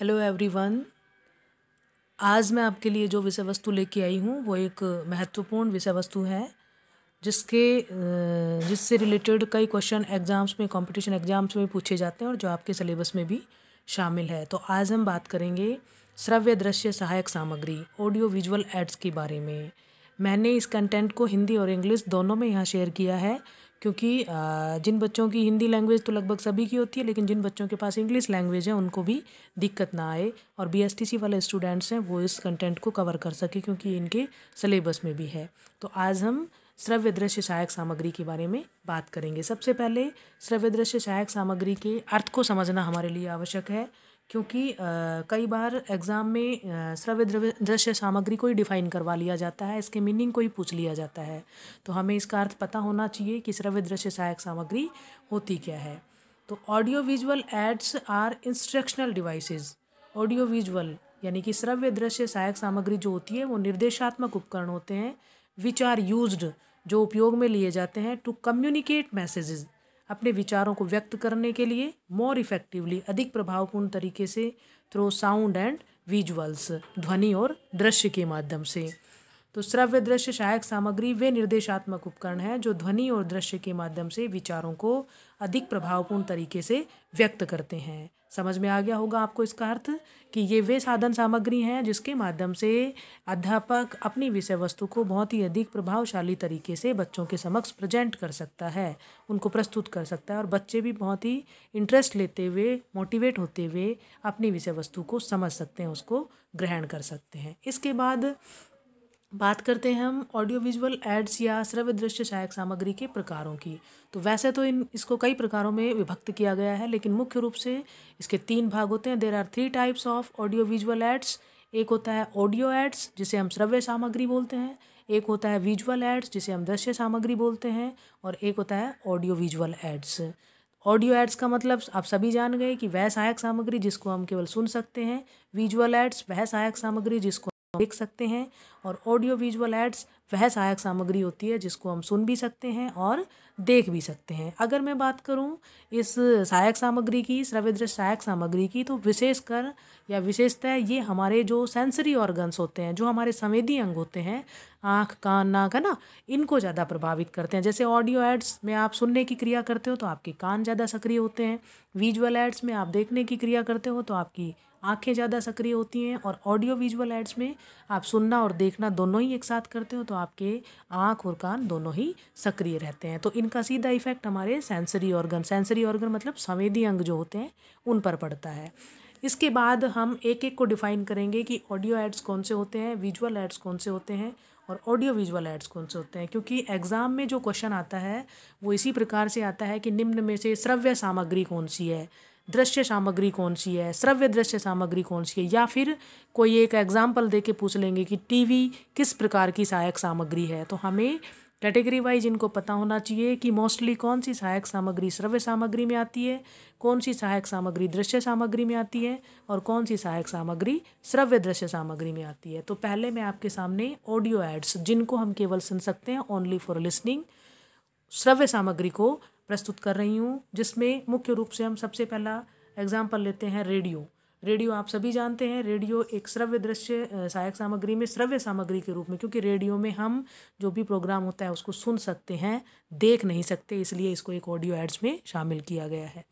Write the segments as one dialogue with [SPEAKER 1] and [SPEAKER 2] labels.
[SPEAKER 1] hello everyone आज मैं आपके लिए जो विषय वस्तु लेके आई हूँ वो एक महत्वपूर्ण विषय वस्तु है जिसके जिससे रिलेटेड कई क्वेश्चन एग्ज़ाम्स में कंपटीशन एग्ज़ाम्स में पूछे जाते हैं और जो आपके सिलेबस में भी शामिल है तो आज हम बात करेंगे श्रव्य दृश्य सहायक सामग्री ऑडियो विजुअल एड्स के बारे में मैंने इस कंटेंट को हिंदी और इंग्लिश दोनों में यहाँ शेयर किया है क्योंकि जिन बच्चों की हिंदी लैंग्वेज तो लगभग सभी की होती है लेकिन जिन बच्चों के पास इंग्लिश लैंग्वेज है उनको भी दिक्कत ना आए और बी वाले स्टूडेंट्स हैं वो इस कंटेंट को कवर कर सके क्योंकि इनके सिलेबस में भी है तो आज हम श्रव्य दृश्य सहायक सामग्री के बारे में बात करेंगे सबसे पहले श्रव्य दृश्य सहायक सामग्री के अर्थ को समझना हमारे लिए आवश्यक है क्योंकि कई बार एग्ज़ाम में श्रव्य द्रव्य दृश्य सामग्री को ही डिफ़ाइन करवा लिया जाता है इसके मीनिंग को ही पूछ लिया जाता है तो हमें इसका अर्थ पता होना चाहिए कि श्रव्य दृश्य सहायक सामग्री होती क्या है तो audio visual aids are instructional devices audio visual यानी कि श्रव्य दृश्य सहायक सामग्री जो होती है वो निर्देशात्मक उपकरण होते हैं विच आर यूज जो उपयोग में लिए जाते हैं टू कम्युनिकेट मैसेजेस अपने विचारों को व्यक्त करने के लिए मोर इफेक्टिवली अधिक प्रभावपूर्ण तरीके से थ्रो साउंड एंड विजुअल्स ध्वनि और दृश्य के माध्यम से तो श्रव्य दृश्य सहायक सामग्री वे निर्देशात्मक उपकरण हैं जो ध्वनि और दृश्य के माध्यम से विचारों को अधिक प्रभावपूर्ण तरीके से व्यक्त करते हैं समझ में आ गया होगा आपको इसका अर्थ कि ये वे साधन सामग्री हैं जिसके माध्यम से अध्यापक अपनी विषय वस्तु को बहुत ही अधिक प्रभावशाली तरीके से बच्चों के समक्ष प्रेजेंट कर सकता है उनको प्रस्तुत कर सकता है और बच्चे भी बहुत ही इंटरेस्ट लेते हुए मोटिवेट होते हुए अपनी विषय वस्तु को समझ सकते हैं उसको ग्रहण कर सकते हैं इसके बाद बात करते हैं हम ऑडियो विजुअल एड्स या श्रव्य दृश्य सहायक सामग्री के प्रकारों की तो वैसे तो इन इसको कई प्रकारों में विभक्त किया गया है लेकिन मुख्य रूप से इसके तीन भाग होते हैं there are three types of audio visual aids एक होता है ऑडियो एड्स जिसे हम श्रव्य सामग्री बोलते हैं एक होता है विजुअल एड्स जिसे हम दृश्य सामग्री बोलते हैं और एक होता है audio visual aids audio aids का मतलब आप सभी जान गए कि वह सहायक सामग्री जिसको हम केवल सुन सकते हैं विजुअल एड्स वह सहायक सामग्री जिसको देख सकते हैं और ऑडियो विजुअल एड्स वह सहायक सामग्री होती है जिसको हम सुन भी सकते हैं और देख भी सकते हैं अगर मैं बात करूं इस सहायक सामग्री की श्रव्य दृश्य सहायक सामग्री की तो विशेषकर या विशेषतः ये हमारे जो सेंसरी ऑर्गन्स होते हैं जो हमारे संवेदी अंग होते हैं आँख कान नाक है ना इनको ज़्यादा प्रभावित करते हैं जैसे ऑडियो एड्स में आप सुनने की क्रिया करते हो तो आपके कान ज़्यादा सक्रिय होते हैं विजुअल एड्स में आप देखने की क्रिया करते हो तो आपकी आंखें ज़्यादा सक्रिय होती हैं और ऑडियो विजुअल एड्स में आप सुनना और देखना दोनों ही एक साथ करते हो तो आपके आँख और कान दोनों ही सक्रिय रहते हैं तो इनका सीधा इफेक्ट हमारे सेंसरी ऑर्गन सेंसरी ऑर्गन मतलब संवेदी अंग जो होते हैं उन पर पड़ता है इसके बाद हम एक एक को डिफाइन करेंगे कि ऑडियो एड्स कौन से होते हैं विजुअल एड्स कौन से होते हैं और ऑडियो विजुअल एड्स कौन से होते हैं क्योंकि एग्ज़ाम में जो क्वेश्चन आता है वो इसी प्रकार से आता है कि निम्न में से श्रव्य सामग्री कौन सी है दृश्य सामग्री कौन सी है श्रव्य दृश्य सामग्री कौन सी है या फिर कोई एक एग्जाम्पल दे के पूछ लेंगे कि टीवी किस प्रकार की सहायक सामग्री है तो हमें कैटेगरी वाइज इनको पता होना चाहिए कि मोस्टली कौन सी सहायक सामग्री श्रव्य सामग्री में आती है कौन सी सहायक सामग्री दृश्य सामग्री में आती है और कौन सी सहायक सामग्री श्रव्य दृश्य सामग्री में आती है तो पहले मैं आपके सामने ऑडियो एड्स जिनको हम केवल सुन सकते हैं ओनली फॉर लिसनिंग श्रव्य सामग्री को प्रस्तुत कर रही हूँ जिसमें मुख्य रूप से हम सबसे पहला एग्जाम्पल लेते हैं रेडियो रेडियो आप सभी जानते हैं रेडियो एक श्रव्य दृश्य सहायक सामग्री में श्रव्य सामग्री के रूप में क्योंकि रेडियो में हम जो भी प्रोग्राम होता है उसको सुन सकते हैं देख नहीं सकते इसलिए इसको एक ऑडियो एड्स में शामिल किया गया है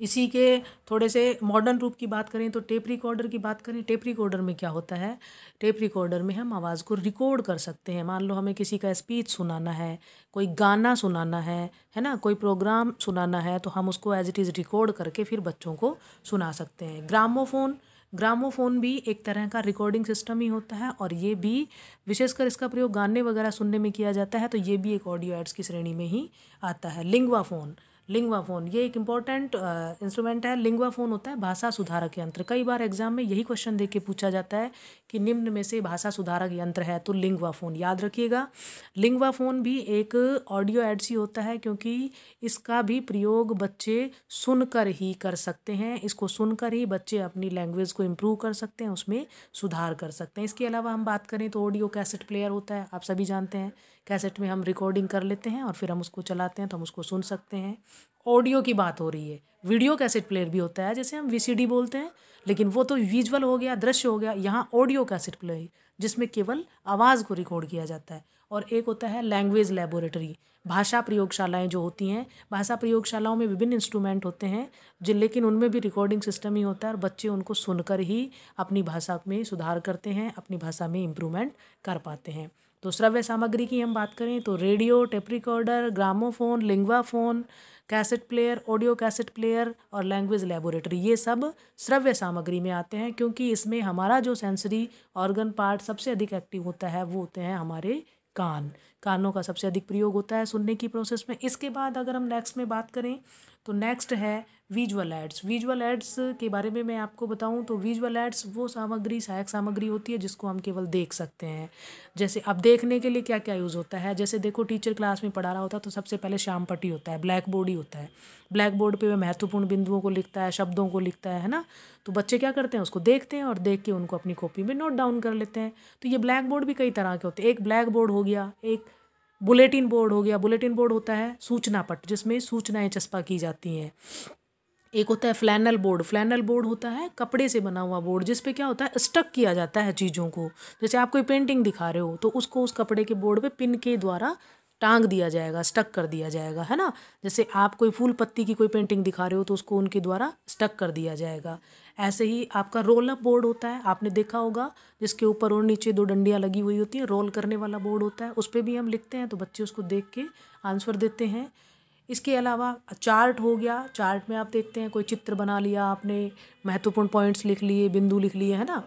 [SPEAKER 1] इसी के थोड़े से मॉडर्न रूप की बात करें तो टेप रिकॉर्डर की बात करें टेप रिकॉर्डर में क्या होता है टेप रिकॉर्डर में हम आवाज़ को रिकॉर्ड कर सकते हैं मान लो हमें किसी का स्पीच सुनाना है कोई गाना सुनाना है है ना कोई प्रोग्राम सुनाना है तो हम उसको एज इट इज़ रिकॉर्ड करके फिर बच्चों को सुना सकते हैं ग्रामोफोन ग्रामोफोन भी एक तरह का रिकॉर्डिंग सिस्टम ही होता है और ये भी विशेषकर इसका प्रयोग गाने वगैरह सुनने में किया जाता है तो ये भी एक ऑडियो एड्स की श्रेणी में ही आता है लिंगवाफोन लिंगवा फ़ोन ये एक इम्पॉर्टेंट इंस्ट्रूमेंट है लिंगवा फ़ोन होता है भाषा सुधारक यंत्र कई बार एग्जाम में यही क्वेश्चन देख के पूछा जाता है कि निम्न में से भाषा सुधारक यंत्र है तो लिंगवा फ़ोन याद रखिएगा लिंगवा फ़ोन भी एक ऑडियो एड्स ही होता है क्योंकि इसका भी प्रयोग बच्चे सुनकर ही कर सकते हैं इसको सुनकर ही बच्चे अपनी लैंग्वेज को इम्प्रूव कर सकते हैं उसमें सुधार कर सकते हैं इसके अलावा हम बात करें तो ऑडियो कैसेट प्लेयर होता है आप सभी जानते हैं कैसेट में हम रिकॉर्डिंग कर लेते हैं और फिर हम उसको चलाते हैं तो हम उसको सुन सकते हैं ऑडियो की बात हो रही है वीडियो कैसेट प्लेयर भी होता है जैसे हम वी बोलते हैं लेकिन वो तो विजुअल हो गया दृश्य हो गया यहाँ ऑडियो कैसेट प्लेयर जिसमें केवल आवाज़ को रिकॉर्ड किया जाता है और एक होता है लैंग्वेज लेबोरेटरी भाषा प्रयोगशालाएं जो होती हैं भाषा प्रयोगशालाओं में विभिन्न इंस्ट्रूमेंट होते हैं जिन लेकिन उनमें भी रिकॉर्डिंग सिस्टम ही होता है और बच्चे उनको सुनकर ही अपनी भाषा में सुधार करते हैं अपनी भाषा में इम्प्रूवमेंट कर पाते हैं दूसरा वह सामग्री की हम बात करें तो radio tape recorder gramophone phone cassette player audio cassette player और लैंग्वेज लेबोरेटरी ये सब श्रव्य सामग्री में आते हैं क्योंकि इसमें हमारा जो सेंसरी ऑर्गन पार्ट सबसे अधिक एक्टिव होता है वो होते हैं हमारे कान कानों का सबसे अधिक प्रयोग होता है सुनने की प्रोसेस में इसके बाद अगर हम नेक्स्ट में बात करें तो नेक्स्ट है विजुअल एड्स विजुअल एड्स के बारे में मैं आपको बताऊं तो विजुअल एड्स वो सामग्री सहायक सामग्री होती है जिसको हम केवल देख सकते हैं जैसे अब देखने के लिए क्या क्या यूज़ होता है जैसे देखो टीचर क्लास में पढ़ा रहा होता है तो सबसे पहले शाम पट्टी होता है ब्लैक बोर्ड ही होता है ब्लैक बोर्ड पर वह महत्वपूर्ण बिंदुओं को लिखता है शब्दों को लिखता है है ना तो बच्चे क्या करते हैं उसको देखते हैं और देख के उनको अपनी कॉपी में नोट डाउन कर लेते हैं तो ये ब्लैक बोर्ड भी कई तरह के होते हैं एक ब्लैक बोर्ड हो गया एक बुलेटिन बोर्ड हो गया बुलेटिन बोर्ड होता है सूचना पट जिसमें सूचनाएं चस्पा की जाती हैं एक होता है फ्लैनल बोर्ड फ्लैनल बोर्ड होता है कपड़े से बना हुआ बोर्ड जिसपे क्या होता है स्टक किया जाता है चीज़ों को जैसे आप कोई पेंटिंग दिखा रहे हो तो उसको उस कपड़े के बोर्ड पे पिन के द्वारा टांग दिया जाएगा स्टक कर दिया जाएगा है ना जैसे आप कोई फूल पत्ती की कोई पेंटिंग दिखा रहे हो तो उसको उनके द्वारा स्टक कर दिया जाएगा ऐसे ही आपका रोल अप बोर्ड होता है आपने देखा होगा जिसके ऊपर और नीचे दो डंडियाँ लगी हुई होती हैं रोल करने वाला बोर्ड होता है उस पर भी हम लिखते हैं तो बच्चे उसको देख के आंसर देते हैं इसके अलावा चार्ट हो गया चार्ट में आप देखते हैं कोई चित्र बना लिया आपने महत्वपूर्ण पॉइंट्स लिख लिए बिंदु लिख लिए है ना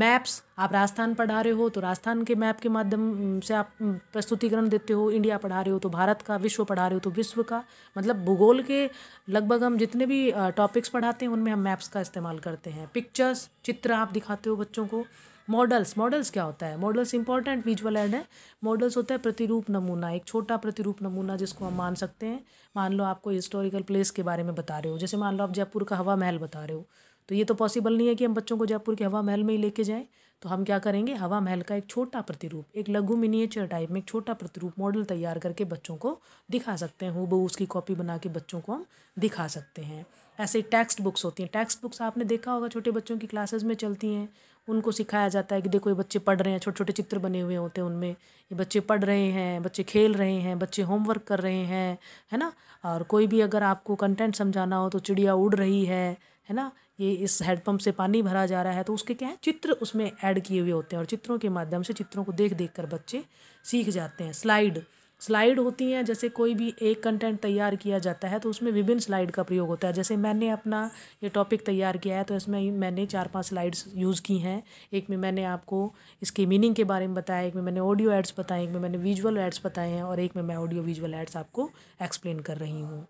[SPEAKER 1] मैप्स आप राजस्थान पढ़ा रहे हो तो राजस्थान के मैप के माध्यम से आप प्रस्तुतिकरण देते हो इंडिया पढ़ा रहे हो तो भारत का विश्व पढ़ा रहे हो तो विश्व का मतलब भूगोल के लगभग हम जितने भी टॉपिक्स पढ़ाते हैं उनमें हम मैप्स का इस्तेमाल करते हैं पिक्चर्स चित्र आप दिखाते हो बच्चों को मॉडल्स मॉडल्स क्या होता है मॉडल्स इंपॉर्टेंट विजुअल एड है मॉडल्स होता है प्रतिरूप नमूना एक छोटा प्रतिरूप नमूना जिसको हम मान सकते हैं मान लो आपको हिस्टोरिकल प्लेस के बारे में बता रहे हो जैसे मान लो आप जयपुर का हवा महल बता रहे हो तो ये तो पॉसिबल नहीं है कि हम बच्चों को जयपुर के हवा महल में ही लेके जाएं तो हम क्या करेंगे हवा महल का एक छोटा प्रतिरूप एक लघु मिनिएचर टाइप में एक छोटा प्रतिरूप मॉडल तैयार करके बच्चों को दिखा सकते हैं वो उसकी कॉपी बना के बच्चों को हम दिखा सकते हैं ऐसे टेक्स्ट बुक्स होती हैं टेक्स्ट बुक्स आपने देखा होगा छोटे बच्चों की क्लासेज में चलती हैं उनको सिखाया जाता है कि देखो ये बच्चे पढ़ रहे हैं छोटे छोटे चित्र बने हुए होते हैं उनमें ये बच्चे पढ़ रहे हैं बच्चे खेल रहे हैं बच्चे होमवर्क कर रहे हैं है ना और कोई भी अगर आपको कंटेंट समझाना हो तो चिड़िया उड़ रही है है ना ये इस हैंडपम्प से पानी भरा जा रहा है तो उसके क्या है चित्र उसमें ऐड किए हुए होते हैं और चित्रों के माध्यम से चित्रों को देख देख कर बच्चे सीख जाते हैं स्लाइड स्लाइड होती हैं जैसे कोई भी एक कंटेंट तैयार किया जाता है तो उसमें विभिन्न स्लाइड का प्रयोग होता है जैसे मैंने अपना ये टॉपिक तैयार किया है तो इसमें मैंने चार पांच स्लाइड्स यूज़ की हैं एक में मैंने आपको इसके मीनिंग के बारे में बताया एक में मैंने ऑडियो एड्स बताए एक में मैंने विजुअल एड्स बताए हैं और एक में मैं ऑडियो विजुअल एड्स आपको एक्सप्लेन कर रही हूँ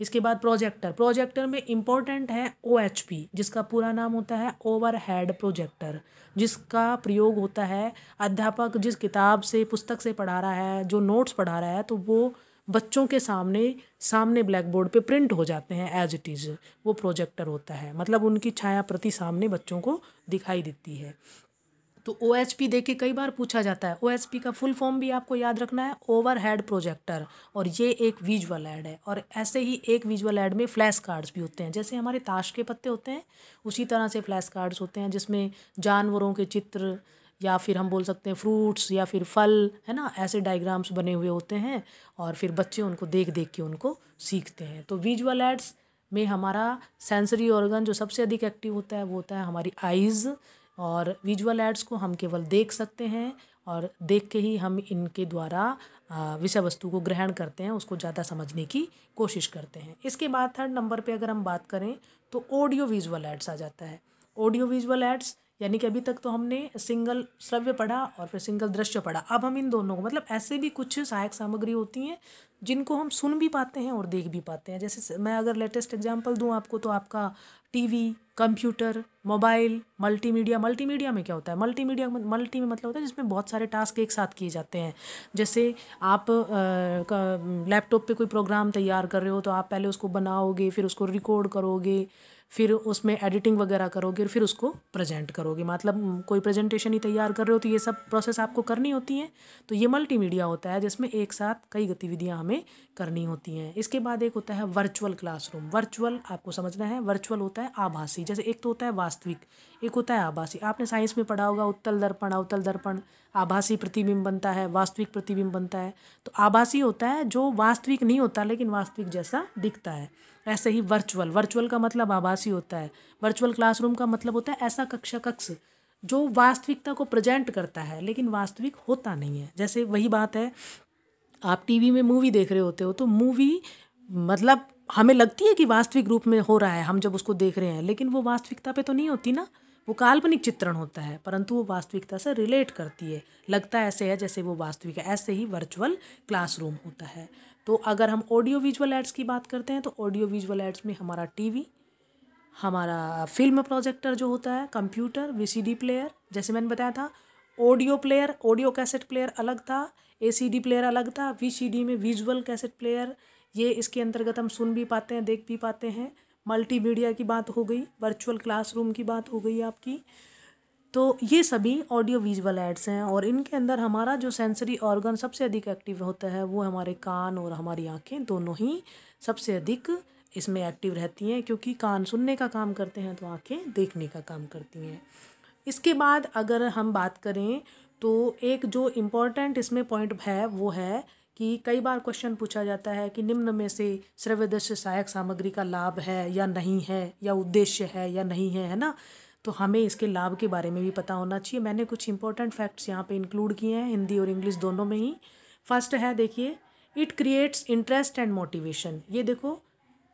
[SPEAKER 1] इसके बाद प्रोजेक्टर प्रोजेक्टर में इम्पोर्टेंट है ओ एच पी जिसका पूरा नाम होता है ओवर हैड प्रोजेक्टर जिसका प्रयोग होता है अध्यापक जिस किताब से पुस्तक से पढ़ा रहा है जो नोट्स पढ़ा रहा है तो वो बच्चों के सामने सामने ब्लैक बोर्ड पे प्रिंट हो जाते हैं एज इट इज़ वो प्रोजेक्टर होता है मतलब उनकी छाया प्रति सामने बच्चों को दिखाई देती है तो ओ एच पी देखिए कई बार पूछा जाता है ओ एच पी का फुल फॉर्म भी आपको याद रखना है ओवर हेड प्रोजेक्टर और ये एक विजुअल ऐड है और ऐसे ही एक विजुअल ऐड में फ्लैश कार्ड्स भी होते हैं जैसे हमारे ताश के पत्ते होते हैं उसी तरह से फ्लैश कार्ड्स होते हैं जिसमें जानवरों के चित्र या फिर हम बोल सकते हैं फ्रूट्स या फिर फल है ना ऐसे डायग्राम्स बने हुए होते हैं और फिर बच्चे उनको देख देख के उनको सीखते हैं तो विजुअल एड्स में हमारा सेंसरी ऑर्गन जो सबसे अधिक एक्टिव होता है वो होता है हमारी आइज़ और विजुअल एड्स को हम केवल देख सकते हैं और देख के ही हम इनके द्वारा विषय वस्तु को ग्रहण करते हैं उसको ज़्यादा समझने की कोशिश करते हैं इसके बाद थर्ड नंबर पे अगर हम बात करें तो ऑडियो विजुअल एड्स आ जाता है ऑडियो विजुअल एड्स यानी कि अभी तक तो हमने सिंगल श्रव्य पढ़ा और फिर सिंगल दृश्य पढ़ा अब हम इन दोनों को मतलब ऐसे भी कुछ सहायक सामग्री होती हैं जिनको हम सुन भी पाते हैं और देख भी पाते हैं जैसे मैं अगर लेटेस्ट एग्जांपल दूं आपको तो आपका TV computer mobile multimedia multimedia में क्या होता है मल्टीमीडिया मल्टी में मतलब होता है जिसमें बहुत सारे टास्क एक साथ किए जाते हैं जैसे आप लैपटॉप पे कोई प्रोग्राम तैयार कर रहे हो तो आप पहले उसको बनाओगे फिर उसको रिकॉर्ड करोगे फिर उसमें एडिटिंग वगैरह करोगे और फिर उसको प्रेजेंट करोगे मतलब कोई प्रेजेंटेशन ही तैयार कर रहे हो तो ये सब प्रोसेस आपको करनी होती हैं तो ये मल्टीमीडिया होता है जिसमें एक साथ कई गतिविधियाँ हमें करनी होती हैं इसके बाद एक होता है वर्चुअल क्लासरूम वर्चुअल आपको समझना है वर्चुअल होता है आभासी जैसे एक तो होता है वास्तविक एक होता है आभासी आपने साइंस में पढ़ा होगा उत्तल दर्पण अवतल दर्पण आभासी प्रतिबिंब बनता है वास्तविक प्रतिबिंब बनता है तो आभासी होता है जो वास्तविक नहीं होता लेकिन वास्तविक जैसा दिखता है ऐसे ही वर्चुअल वर्चुअल का मतलब आभासी होता है वर्चुअल क्लासरूम का मतलब होता है ऐसा कक्षा कक्ष जो वास्तविकता को प्रजेंट करता है लेकिन वास्तविक होता नहीं है जैसे वही बात है आप टीवी में मूवी देख रहे होते हो तो मूवी मतलब हमें लगती है कि वास्तविक रूप में हो रहा है हम जब उसको देख रहे हैं लेकिन वो वास्तविकता पे तो नहीं होती ना वो काल्पनिक चित्रण होता है परंतु वो वास्तविकता से रिलेट करती है लगता ऐसे है जैसे वो वास्तविक है ऐसे ही वर्चुअल क्लासरूम होता है तो अगर हम ऑडियो विजुअल एड्स की बात करते हैं तो ऑडियो विजुअल एड्स में हमारा टीवी हमारा फिल्म प्रोजेक्टर जो होता है कंप्यूटर वीसीडी प्लेयर जैसे मैंने बताया था audio player audio cassette player अलग था एसीडी प्लेयर अलग था वीसीडी में विजुअल कैसेट प्लेयर ये इसके अंतर्गत हम सुन भी पाते हैं देख भी पाते हैं मल्टीमीडिया की बात हो गई वर्चुअल क्लासरूम की बात हो गई आपकी तो ये सभी ऑडियो विजुअल एड्स हैं और इनके अंदर हमारा जो सेंसरी ऑर्गन सबसे अधिक एक्टिव होता है वो हमारे कान और हमारी आँखें दोनों ही सबसे अधिक इसमें एक्टिव रहती हैं क्योंकि कान सुनने का काम करते हैं तो आँखें देखने का काम करती हैं इसके बाद अगर हम बात करें तो एक जो इम्पॉर्टेंट इसमें पॉइंट है वो है कि कई बार क्वेश्चन पूछा जाता है कि निम्न में से श्रव्यदृश्य सहायक सामग्री का लाभ है या नहीं है या उद्देश्य है या नहीं है है ना तो हमें इसके लाभ के बारे में भी पता होना चाहिए मैंने कुछ इंपॉर्टेंट फैक्ट्स यहाँ पे इंक्लूड किए हैं हिंदी और इंग्लिश दोनों में ही फर्स्ट है देखिए it creates interest and motivation ये देखो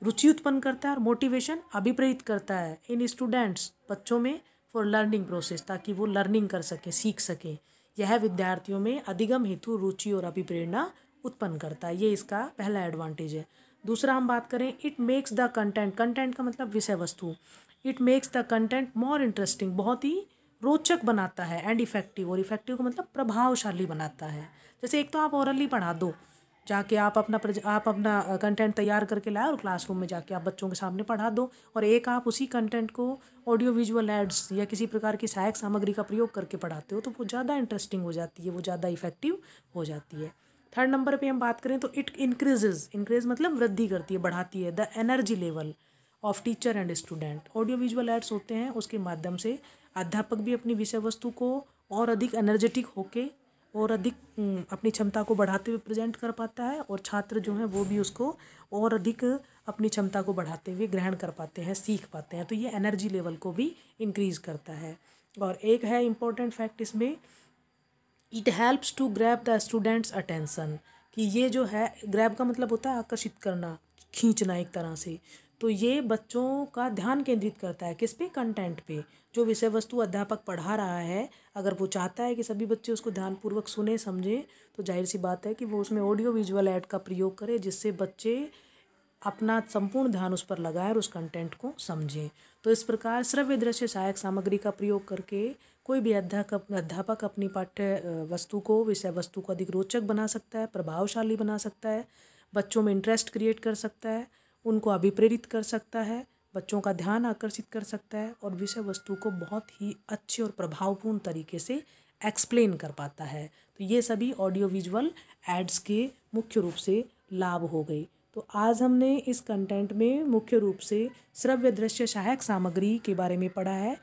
[SPEAKER 1] रुचि उत्पन्न करता है और मोटिवेशन अभिप्रेरित करता है इन स्टूडेंट्स बच्चों में फॉर लर्निंग प्रोसेस ताकि वो लर्निंग कर सकें सीख सकें यह विद्यार्थियों में अधिगम हेतु रुचि और अभिप्रेरणा उत्पन्न करता है ये इसका पहला एडवांटेज है दूसरा हम बात करें it makes the content content का मतलब विषय वस्तु it makes the content more interesting बहुत ही रोचक बनाता है एंड इफेक्टिव और इफेक्टिव का मतलब प्रभावशाली बनाता है जैसे एक तो आप औरली पढ़ा दो जाके आप अपना आप अपना कंटेंट तैयार करके लाए और क्लासरूम में जाके आप बच्चों के सामने पढ़ा दो और एक आप उसी कंटेंट को ऑडियो विजुअल एड्स या किसी प्रकार की सहायक सामग्री का प्रयोग करके पढ़ाते हो तो वो ज़्यादा इंटरेस्टिंग हो जाती है वो ज़्यादा इफेक्टिव हो जाती है थर्ड नंबर पे हम बात करें तो इट इंक्रीजेज इंक्रीज मतलब वृद्धि करती है बढ़ाती है the energy level of teacher and student audio visual aids होते हैं उसके माध्यम से अध्यापक भी अपनी विषय वस्तु को और अधिक एनर्जेटिक होके और अधिक अपनी क्षमता को बढ़ाते हुए प्रेजेंट कर पाता है और छात्र जो हैं वो भी उसको और अधिक अपनी क्षमता को बढ़ाते हुए ग्रहण कर पाते हैं सीख पाते हैं तो ये एनर्जी लेवल को भी इंक्रीज़ करता है और एक है इम्पोर्टेंट फैक्ट इसमें it helps to grab the students attention कि ये जो है ग्रैब का मतलब होता है आकर्षित करना खींचना एक तरह से तो ये बच्चों का ध्यान केंद्रित करता है किस पे कंटेंट पे जो विषय वस्तु अध्यापक पढ़ा रहा है अगर वो चाहता है कि सभी बच्चे उसको ध्यानपूर्वक सुने समझें तो जाहिर सी बात है कि वो उसमें ऑडियो विजुअल ऐड का प्रयोग करे जिससे बच्चे अपना संपूर्ण ध्यान उस पर लगाएं और उस कंटेंट को समझें तो इस प्रकार श्रव्य दृश्य सहायक सामग्री का प्रयोग करके कोई भी अध्यापक अध्यापक अपनी पाठ्य वस्तु को विषय वस्तु को अधिक रोचक बना सकता है प्रभावशाली बना सकता है बच्चों में इंटरेस्ट क्रिएट कर सकता है उनको अभिप्रेरित कर सकता है बच्चों का ध्यान आकर्षित कर सकता है और विषय वस्तु को बहुत ही अच्छे और प्रभावपूर्ण तरीके से एक्सप्लेन कर पाता है तो ये सभी ऑडियो विजुअल एड्स के मुख्य रूप से लाभ हो गई तो आज हमने इस कंटेंट में मुख्य रूप से श्रव्य दृश्य सहायक सामग्री के बारे में पढ़ा है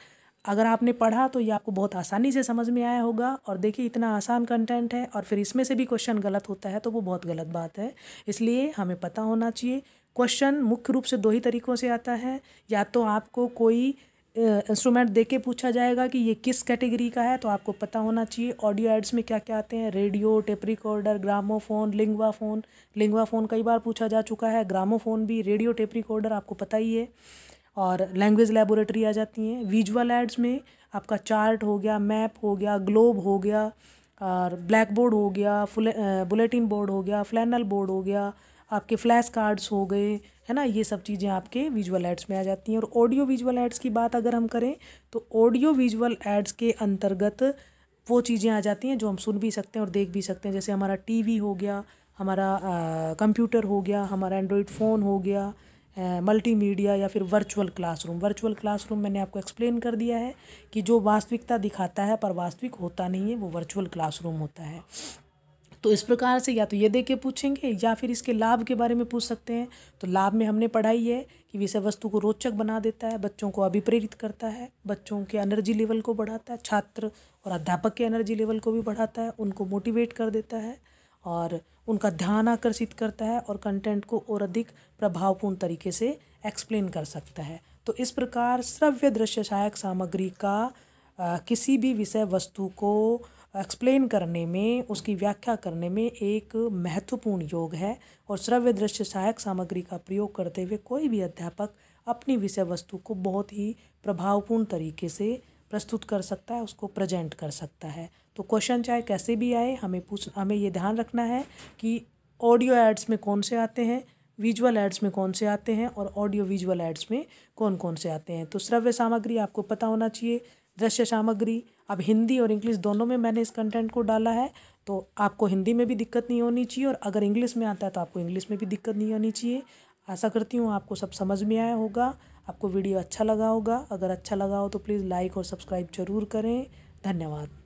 [SPEAKER 1] अगर आपने पढ़ा तो ये आपको बहुत आसानी से समझ में आया होगा और देखिए इतना आसान कंटेंट है और फिर इसमें से भी क्वेश्चन गलत होता है तो वो बहुत गलत बात है इसलिए हमें पता होना चाहिए क्वेश्चन मुख्य रूप से दो ही तरीक़ों से आता है या तो आपको कोई इंस्ट्रूमेंट देके के पूछा जाएगा कि ये किस कैटेगरी का है तो आपको पता होना चाहिए ऑडियो एड्स में क्या क्या आते हैं radio tape recorder gramophone linguaphone कई बार पूछा जा चुका है ग्रामोफोन भी रेडियो टेप रिकॉर्डर आपको पता ही है और लैंग्वेज लेबोरेटरी आ जाती हैं विजुअल एड्स में आपका चार्ट हो गया मैप हो गया ग्लोब हो गया और ब्लैक बोर्ड हो गया बुलेटिन बोर्ड हो गया फ्लैनल बोर्ड हो गया आपके फ्लैश कार्ड्स हो गए है ना ये सब चीज़ें आपके विजुअल एड्स में आ जाती हैं और ऑडियो विजुअल एड्स की बात अगर हम करें तो ऑडियो विजुअल एड्स के अंतर्गत वो चीज़ें आ जाती हैं जो हम सुन भी सकते हैं और देख भी सकते हैं जैसे हमारा टीवी हो गया हमारा कंप्यूटर हो गया हमारा एंड्रॉयड फ़ोन हो गया मल्टीमीडिया या फिर वर्चुअल क्लासरूम वर्चुअल क्लासरूम मैंने आपको एक्सप्लेन कर दिया है कि जो वास्तविकता दिखाता है पर वास्तविक होता नहीं है वो वर्चुअल क्लासरूम होता है तो इस प्रकार से या तो ये दे के पूछेंगे या फिर इसके लाभ के बारे में पूछ सकते हैं तो लाभ में हमने पढ़ाई है कि विषय वस्तु को रोचक बना देता है बच्चों को अभिप्रेरित करता है बच्चों के एनर्जी लेवल को बढ़ाता है छात्र और अध्यापक के एनर्जी लेवल को भी बढ़ाता है उनको मोटिवेट कर देता है और उनका ध्यान आकर्षित करता है और कंटेंट को और अधिक प्रभावपूर्ण तरीके से एक्सप्लेन कर सकता है तो इस प्रकार श्रव्य दृश्य सहायक सामग्री का आ, किसी भी विषय वस्तु को एक्सप्लेन करने में उसकी व्याख्या करने में एक महत्वपूर्ण योग है और श्रव्य दृश्य सहायक सामग्री का प्रयोग करते हुए कोई भी अध्यापक अपनी विषय वस्तु को बहुत ही प्रभावपूर्ण तरीके से प्रस्तुत कर सकता है उसको प्रेजेंट कर सकता है तो क्वेश्चन चाहे कैसे भी आए हमें पूछ हमें ये ध्यान रखना है कि ऑडियो एड्स में कौन से आते हैं विजुअल एड्स में कौन से आते हैं और ऑडियो विजुअल एड्स में कौन कौन से आते हैं तो श्रव्य सामग्री आपको पता होना चाहिए दृश्य सामग्री अब हिंदी और इंग्लिश दोनों में मैंने इस कंटेंट को डाला है तो आपको हिंदी में भी दिक्कत नहीं होनी चाहिए और अगर इंग्लिश में आता है तो आपको इंग्लिश में भी दिक्कत नहीं होनी चाहिए आशा करती हूँ आपको सब समझ में आया होगा आपको वीडियो अच्छा लगा होगा अगर अच्छा लगा हो तो प्लीज़ लाइक और सब्सक्राइब जरूर करें धन्यवाद